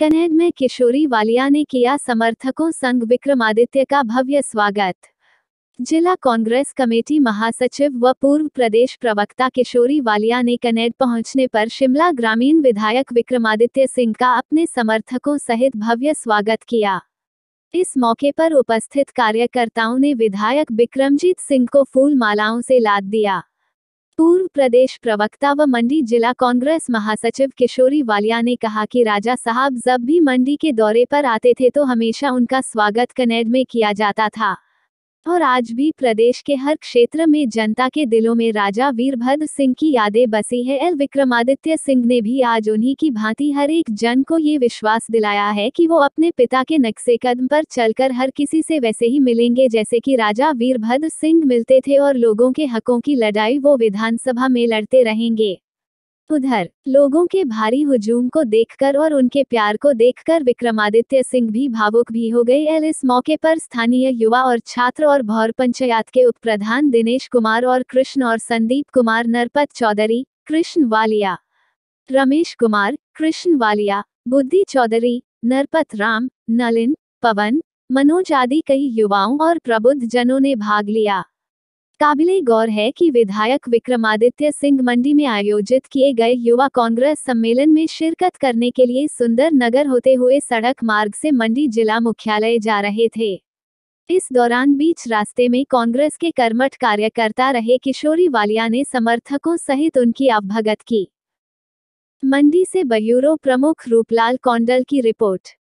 कनेड में किशोरी वालिया ने किया समर्थकों संघ विक्रमादित्य का भव्य स्वागत जिला कांग्रेस कमेटी महासचिव व पूर्व प्रदेश प्रवक्ता किशोरी वालिया ने कनेड पहुंचने पर शिमला ग्रामीण विधायक विक्रमादित्य सिंह का अपने समर्थकों सहित भव्य स्वागत किया इस मौके पर उपस्थित कार्यकर्ताओं ने विधायक विक्रमजीत सिंह को फूल मालाओं से लाद दिया पूर्व प्रदेश प्रवक्ता व मंडी जिला कांग्रेस महासचिव किशोरी वालिया ने कहा कि राजा साहब जब भी मंडी के दौरे पर आते थे तो हमेशा उनका स्वागत कनेड में किया जाता था और आज भी प्रदेश के हर क्षेत्र में जनता के दिलों में राजा वीरभद्र सिंह की यादें बसी है एल विक्रमादित्य सिंह ने भी आज उन्हीं की भांति हर एक जन को ये विश्वास दिलाया है कि वो अपने पिता के नक्शे कदम पर चलकर हर किसी से वैसे ही मिलेंगे जैसे कि राजा वीरभद्र सिंह मिलते थे और लोगों के हकों की लड़ाई वो विधानसभा में लड़ते रहेंगे उधर लोगों के भारी हुजूम को देखकर और उनके प्यार को देखकर विक्रमादित्य सिंह भी भावुक भी हो गए एल इस मौके पर स्थानीय युवा और छात्र और भौर पंचायत के उप प्रधान दिनेश कुमार और कृष्ण और संदीप कुमार नरपत चौधरी कृष्ण वालिया रमेश कुमार कृष्ण वालिया बुद्धि चौधरी नरपत राम नलिन पवन मनोज आदि कई युवाओं और प्रबुद्ध जनों ने भाग लिया काबिले गौर है कि विधायक विक्रमादित्य सिंह मंडी में आयोजित किए गए युवा कांग्रेस सम्मेलन में शिरकत करने के लिए सुंदर नगर होते हुए सड़क मार्ग से मंडी जिला मुख्यालय जा रहे थे इस दौरान बीच रास्ते में कांग्रेस के कर्मठ कार्यकर्ता रहे किशोरी वालिया ने समर्थकों सहित उनकी अवभगत की मंडी से बयूरो प्रमुख रूपलाल कौंडल की रिपोर्ट